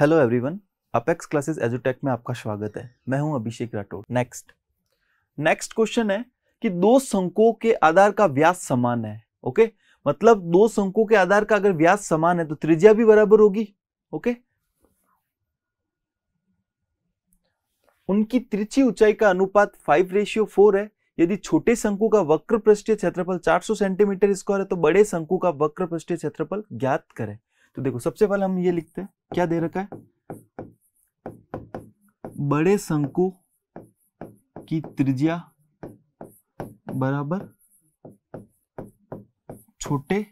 hello everyone apex classes एजुटेक में आपका स्वागत है मैं हूं Abhishek Rathore next next question है कि दो संकों के आधार का व्यास समान है ओके मतलब दो संकों के आधार का अगर व्यास समान है तो त्रिज्या भी बराबर होगी ओके उनकी त्रिची ऊंचाई का अनुपात फाइव रेशियो फोर है यदि छोटे शंकु का वक्र पृष्ठीय क्षेत्रफल 400 सेंटीमीटर स्क्वायर है तो बड़े शंकु का वक्र पृष्ठीय क्षेत्रफल ज्ञात करें तो देखो सबसे पहले हम ये लिखते हैं क्या दे रखा है बड़े शंकु की त्रिज्या बराबर छोटे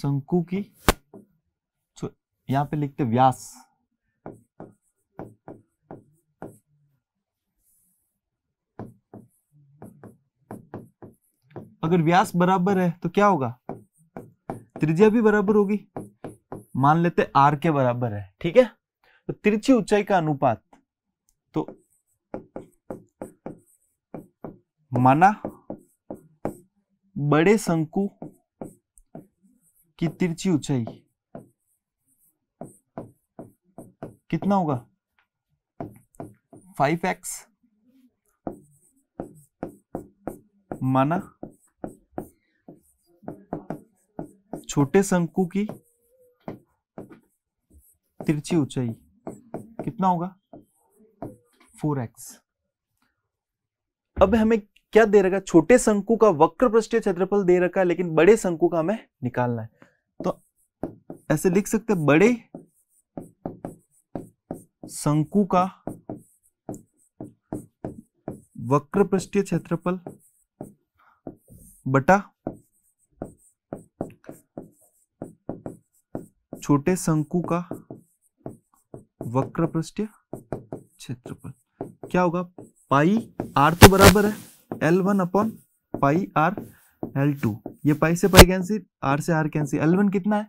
शंकु की यहां पे लिखते व्यास अगर व्यास बराबर है तो क्या होगा त्रिज्या भी बराबर होगी मान लेते आर के बराबर है ठीक है तो तिरछी ऊंचाई का अनुपात तो माना बड़े शंकु की तिरछी ऊंचाई कितना होगा फाइव एक्स माना छोटे शंकु की तिरछी ऊंचाई कितना होगा फोर एक्स अब हमें क्या दे रखा है छोटे शंकु का वक्र पृष्ठीय क्षेत्रफल दे रखा है लेकिन बड़े शंकु का हमें निकालना है तो ऐसे लिख सकते बड़े शंकु का वक्र पृष्ठीय क्षेत्रफल बटा छोटे शंकु का वक्र पृष्ठ क्षेत्रफल क्या होगा पाई आर तो बराबर है L one upon pi R L two ये पाई से पाई कैंसिल आर से आर कैंसिल एल वन कितना है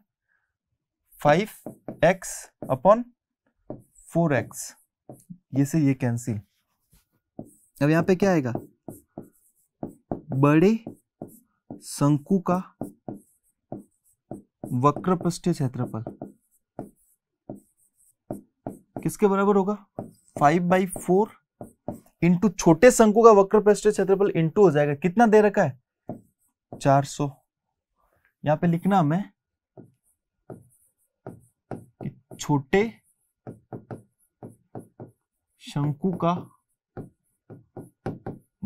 five X upon four X ये से ये कैंसिल अब यहां पे क्या आएगा बड़े शंकु का वक्र पृष्ठीय क्षेत्रफल किसके बराबर होगा फाइव बाई फोर इंटू छोटे शंकु का वक्र पृष्ठीय क्षेत्रफल इंटू हो जाएगा कितना दे रखा है चार सौ यहां पर लिखना हमें छोटे शंकु का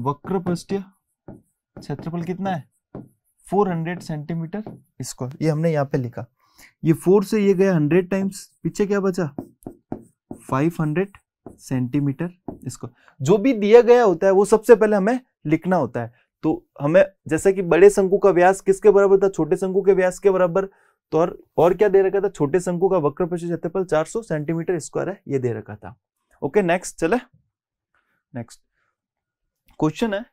वक्र पृष्ठीय क्षेत्रफल कितना है 400 सेंटीमीटर स्क्वायर ये हमने यहाँ पे लिखा ये फोर से ये गया हंड्रेड टाइम्स पीछे क्या बचा फाइव हंड्रेड सेंटीमीटर इसको जो भी दिया गया होता है वो सबसे पहले हमें लिखना होता है तो हमें जैसे कि बड़े शंकु का व्यास किसके बराबर था छोटे शंकु के व्यास के बराबर तो और, और क्या दे रखा था छोटे शंकु का वक्र पशु क्षेत्रफल 400 सेंटीमीटर स्क्वायर है ये दे रखा था ओके नेक्स्ट चले नेक्स्ट क्वेश्चन है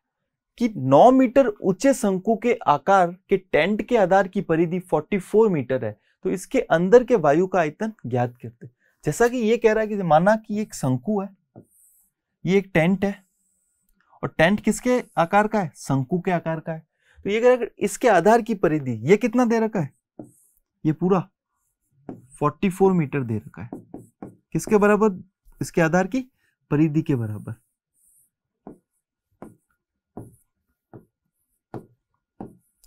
कि 9 मीटर ऊंचे शंकु के आकार के टेंट के आधार की परिधि 44 मीटर है तो इसके अंदर के वायु का आयतन ज्ञात करते जैसा कि ये कह रहा है कि माना कि एक शंकु है ये एक टेंट है और टेंट किसके आकार का है शंकु के आकार का है तो ये कह रहा है इसके आधार की परिधि ये कितना दे रखा है ये पूरा 44 मीटर दे रखा है किसके बराबर इसके आधार की परिधि के बराबर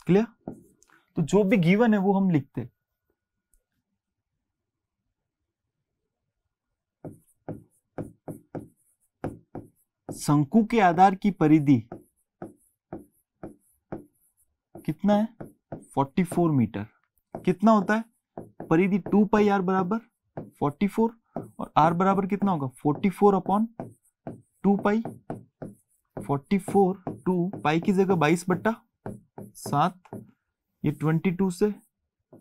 क्लियर तो जो भी गिवन है वो हम लिखते शंकु के आधार की परिधि कितना है 44 मीटर कितना होता है परिधि टू पाई आर बराबर 44 और आर बराबर कितना होगा 44 upon two pi 44 two pi की जगह 22 बट्टा सात ये ट्वेंटी टू से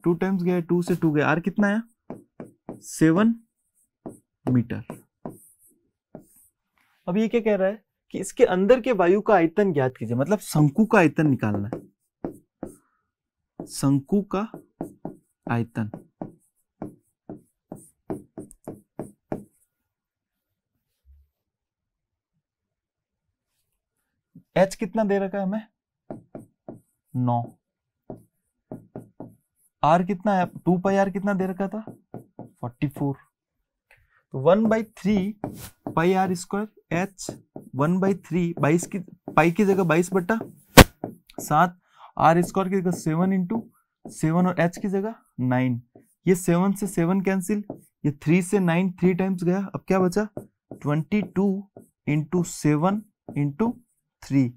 टू टाइम्स गया टू से टू गया आर कितना आया सेवन मीटर अब ये क्या कह रहा है कि इसके अंदर के वायु का आयतन ज्ञात कीजिए मतलब शंकु का आयतन निकालना है शंकु का आयतन एच कितना दे रखा है हमें नौ आर कितना है टू पाई आर कितना दे रखा था फोर्टी फोर तो one by three pi R square H one by three बाईस की पाई की जगह बाईस बट्टा सात आर स्क्वायर की जगह सेवन इंटू सेवन और एच की जगह नाइन ये सेवन से सेवन कैंसिल ये थ्री से नाइन थ्री टाइम्स गया अब क्या बचा twenty two into seven into three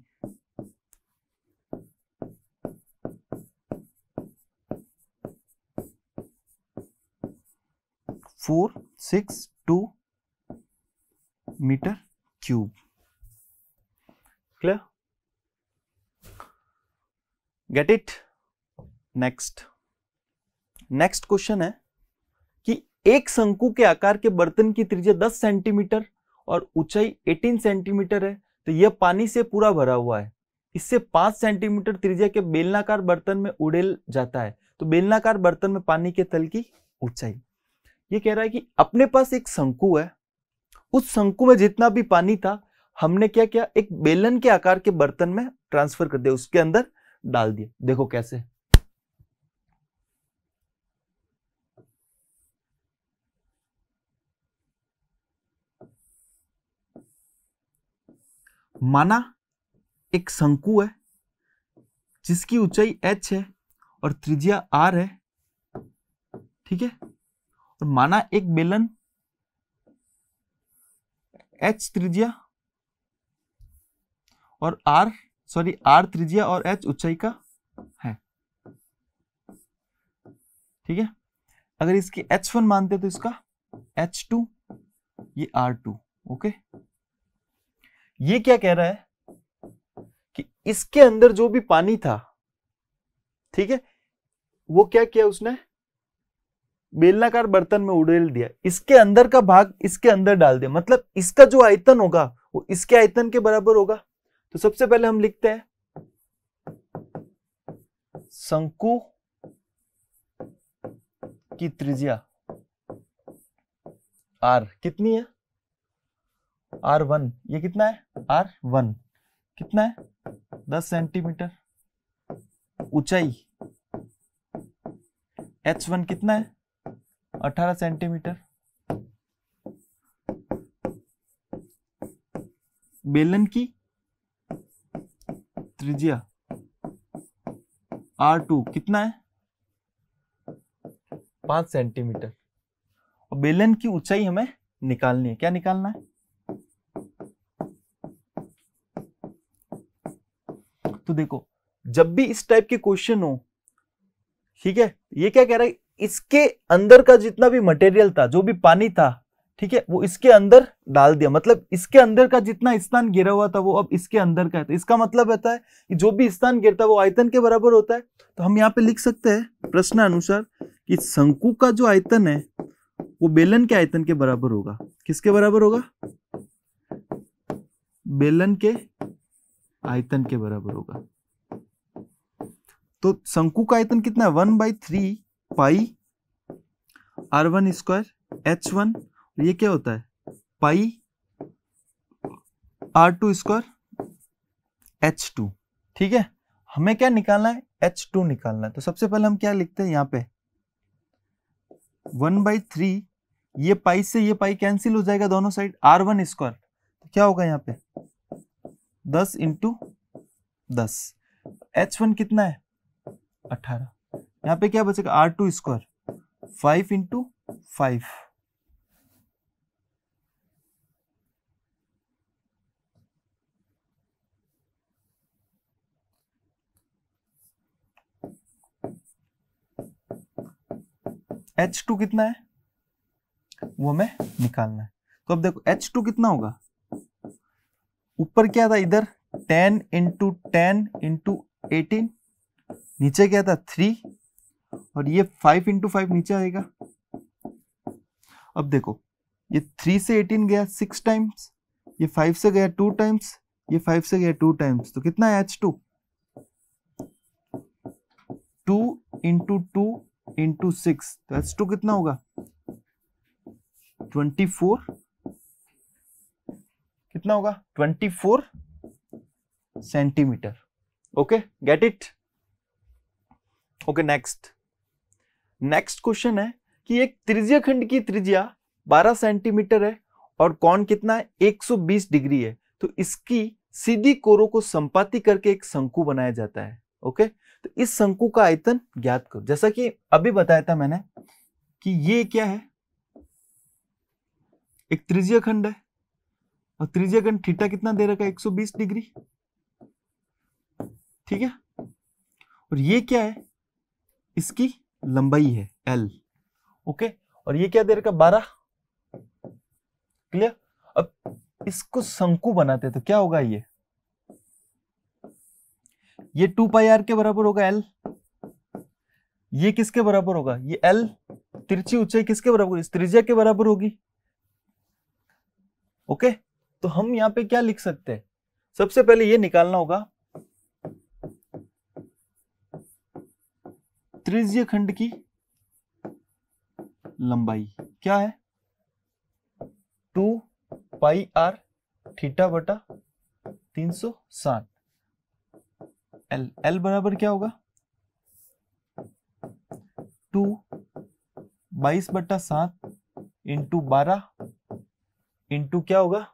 four six two metre cube clear get it next next question है कि एक शंकु के आकार के बर्तन की त्रिज्या 10 सेंटीमीटर और ऊंचाई 18 सेंटीमीटर है तो यह पानी से पूरा भरा हुआ है इससे 5 सेंटीमीटर त्रिज्या के बेलनाकार बर्तन में उड़ेल जाता है तो बेलनाकार बर्तन में पानी के तल की ऊंचाई ये कह रहा है कि अपने पास एक शंकु है उस शंकु में जितना भी पानी था हमने क्या क्या एक बेलन के आकार के बर्तन में ट्रांसफर कर दिया उसके अंदर डाल दिया देखो कैसे माना एक शंकु है जिसकी ऊंचाई h है और त्रिज्या r है ठीक है और तो माना एक बेलन एच त्रिज्या और आर सॉरी आर त्रिज्या और एच ऊंचाई का है ठीक है अगर इसकी एच वन मानते तो इसका एच टू ये आर टू ओके ये क्या कह रहा है कि इसके अंदर जो भी पानी था ठीक है वो क्या किया उसने बेलनाकार बर्तन में उड़ेल दिया इसके अंदर का भाग इसके अंदर डाल दिया मतलब इसका जो आयतन होगा वो इसके आयतन के बराबर होगा तो सबसे पहले हम लिखते हैं शंकु की त्रिज्या आर कितनी है आर वन ये कितना है आर वन कितना है दस सेंटीमीटर ऊंचाई एच वन कितना है अठारह सेंटीमीटर बेलन की त्रिज्या आर टू कितना है पांच सेंटीमीटर और बेलन की ऊंचाई हमें निकालनी है क्या निकालना है तो देखो जब भी इस टाइप के क्वेश्चन हो ठीक है ये क्या कह रहा है इसके अंदर का जितना भी मटेरियल था जो भी पानी था ठीक है वो इसके अंदर डाल दिया मतलब इसके अंदर का जितना स्थान गिरा हुआ था वो अब इसके अंदर का है तो इसका मतलब रहता है कि जो भी स्थान गिरता है वो आयतन के बराबर होता है तो हम यहाँ पे लिख सकते हैं प्रश्न अनुसार कि शंकु का जो आयतन है वो बेलन के आयतन के बराबर होगा किसके बराबर होगा बेलन के आयतन के बराबर होगा तो शंकु का आयतन कितना है one by three pi R one square H one ये क्या होता है pi R two square H two ठीक है हमें क्या निकालना है एच टू निकालना है तो सबसे पहले हम क्या लिखते हैं यहाँ पे वन बाई थ्री ये पाई से ये पाई कैंसिल हो जाएगा दोनों साइड आर वन स्क्वायर तो क्या होगा यहाँ पे दस इंटू दस एच वन कितना है अठारह यहाँ पे क्या बचेगा R two square five into five H two कितना है वो हमें निकालना है तो अब देखो एच टू कितना होगा ऊपर क्या था इधर ten into ten into eighteen नीचे क्या था थ्री और ये फाइव इंटू फाइव नीचे आएगा अब देखो ये थ्री से एटीन गया सिक्स टाइम्स ये फाइव से गया टू टाइम्स ये फाइव से गया टू टाइम्स तो कितना है H two two into two into six तो एच टू कितना होगा ट्वेंटी फोर कितना होगा twenty four centimetre okay get it okay next next question है कि एक त्रिज्या खंड की त्रिज्या 12 सेंटीमीटर है और कौन कितना है 120 डिग्री है तो इसकी सीधी कोरों को संपाति करके एक शंकु बनाया जाता है ओके तो इस शंकु का आयतन ज्ञात करो जैसा कि अभी बताया था मैंने कि ये क्या है एक त्रिज्या खंड है और त्रिज्या खंड थीटा कितना दे रखा है 120 डिग्री ठीक है और ये क्या है इसकी लंबाई है एल ओके और ये क्या दे रखा बारह क्लियर अब इसको शंकु बनाते तो क्या होगा ये ये टू पाई आर के बराबर होगा एल ये किसके बराबर होगा ये एल तिरछी ऊंचाई किसके बराबर होगी त्रिज्या के बराबर होगी ओके तो हम यहां पे क्या लिख सकते हैं सबसे पहले ये निकालना होगा त्रिज्य खंड की लंबाई क्या है टू पाई आर थीटा बटा तीन सौ साठ एल एल बराबर क्या होगा टू बाईस बटा सात इंटू बारह इंटू क्या होगा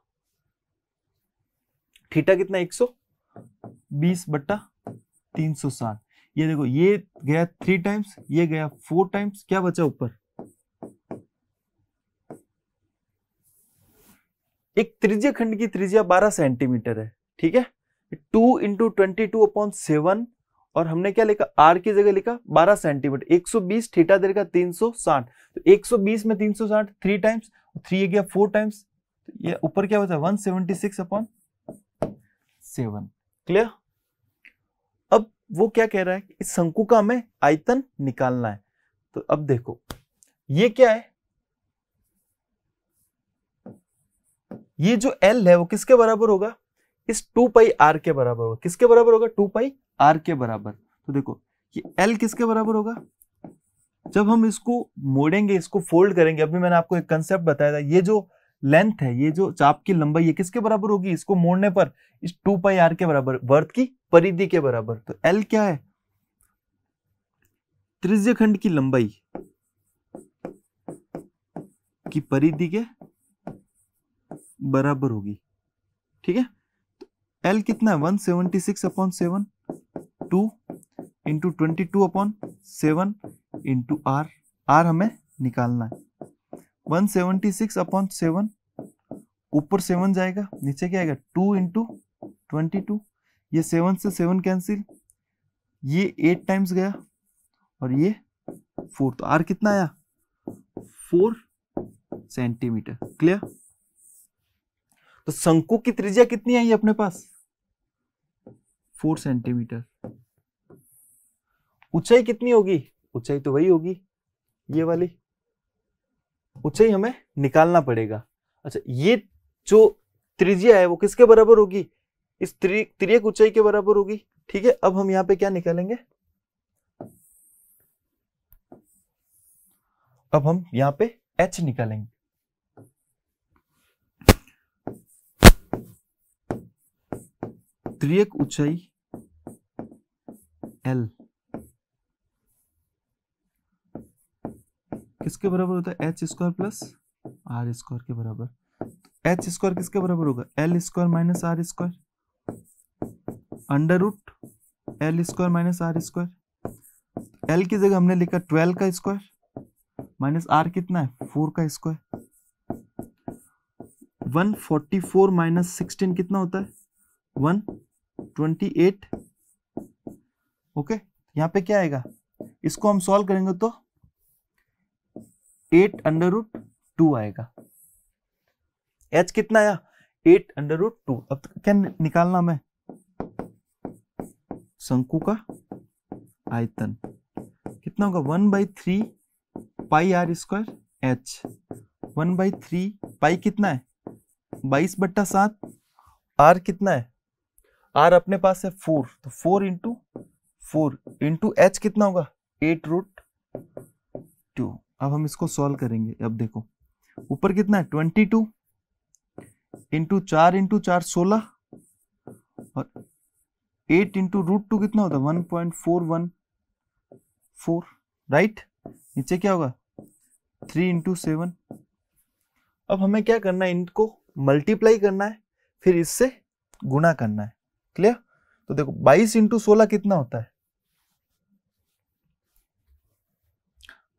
थीटा कितना एक सौ बीस बट्टा तीन सौ साठ ये देखो ये गया थ्री टाइम्स ये गया फोर टाइम्स क्या बचा ऊपर एक त्रिज्य खंड की त्रिज्या 12 सेंटीमीटर है ठीक है two into twenty two upon seven और हमने क्या लिखा आर की जगह लिखा 12 सेंटीमीटर 120 थीटा देर का 360 तो 120 में 360 थ्री टाइम्स थ्री गया फोर तो टाइम्स ये ऊपर क्या बचा 176 अपॉन सेवन क्लियर वो क्या कह रहा है इस शंकु का हमें आयतन निकालना है तो अब देखो ये क्या है ये जो एल है वो किसके बराबर होगा इस टू पाई आर के बराबर होगा किसके बराबर होगा टू पाई आर के बराबर तो देखो ये एल किसके बराबर होगा जब हम इसको मोड़ेंगे इसको फोल्ड करेंगे अभी मैंने आपको एक कंसेप्ट बताया था ये जो लेंथ है ये जो चाप की लंबाई है किसके बराबर होगी इसको मोड़ने पर इस टू पाई आर के बराबर वर्थ की परिधि के बराबर तो एल क्या है त्रिज्य खंड की लंबाई की परिधि के बराबर होगी ठीक है तो एल कितना है 176 seventy six upon seven two into twenty two upon seven into R R हमें निकालना है 176 सेवनटी सिक्स अपॉन सेवन ऊपर सेवन जाएगा नीचे क्या आएगा टू इंटू ट्वेंटी टू ये सेवन से सेवन कैंसिल ये एट टाइम्स गया और ये फोर तो आर कितना आया फोर सेंटीमीटर क्लियर तो शंकु की त्रिज्या कितनी आई अपने पास फोर सेंटीमीटर ऊंचाई कितनी होगी ऊंचाई तो वही होगी ये वाली ऊंचाई हमें निकालना पड़ेगा अच्छा ये जो त्रिज्या है वो किसके बराबर होगी इस त्रियक ऊंचाई के बराबर होगी ठीक है अब हम यहां पे क्या निकालेंगे अब हम यहां पे एच निकालेंगे त्रियक ऊंचाई एल किसके बराबर होता है H square plus R square के बराबर एच स्क्वायर किसके बराबर होगा L square minus R square under root L square minus R square L की जगह हमने लिखा ट्वेल्व का स्क्वायर माइनस आर कितना है फोर का square one forty four minus sixteen कितना होता है वन ट्वेंटी एट ओके यहाँ पे क्या आएगा इसको हम सॉल्व करेंगे तो एट अंडर रूट टू आएगा एच कितना आया एट अंडर रूट टू अब क्या निकालना हमें शंकु का आयतन कितना होगा one by three pi R square H one by three pi कितना है बाईस बट्टा सात आर कितना है आर अपने पास है फोर तो four into four into H कितना होगा एट रूट टू अब हम इसको सॉल्व करेंगे अब देखो ऊपर कितना है ट्वेंटी टू इंटू चार इंटू चार सोलह और एट इंटू रूट टू कितना होता है one point four one four right नीचे क्या होगा थ्री इंटू सेवन अब हमें क्या करना है इनको मल्टीप्लाई करना है फिर इससे गुना करना है क्लियर तो देखो बाईस इंटू सोलह कितना होता है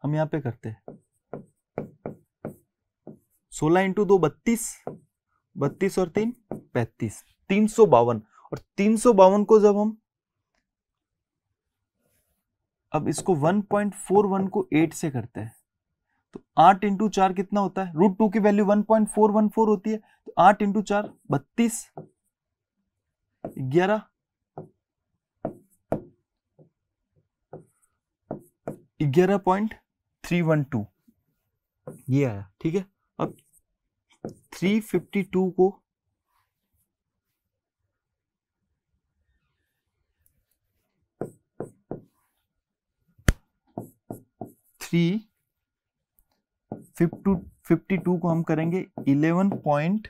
हम यहां पे करते हैं सोलह इंटू दो बत्तीस बत्तीस और तीन पैंतीस तीन सौ बावन और तीन को जब हम अब इसको 1.41 को 8 से करते हैं तो 8 इंटू चार कितना होता है रूट टू की वैल्यू 1.414 होती है तो 8 इंटू चार बत्तीस ग्यारह ग्यारह पॉइंट थ्री वन टू ये आया ठीक है अब थ्री फिफ्टी टू को थ्री फिफ्टी टू को हम करेंगे eleven point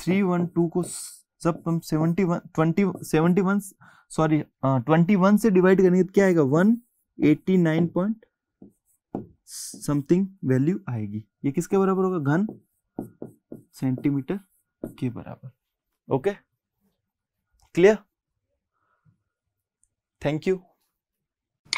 three one two को जब हम seventy one twenty seventy one sorry twenty one से डिवाइड करेंगे तो क्या आएगा one eighty nine point something value आएगी ये किसके बराबर होगा घन सेंटीमीटर के बराबर ओके क्लियर थैंक यू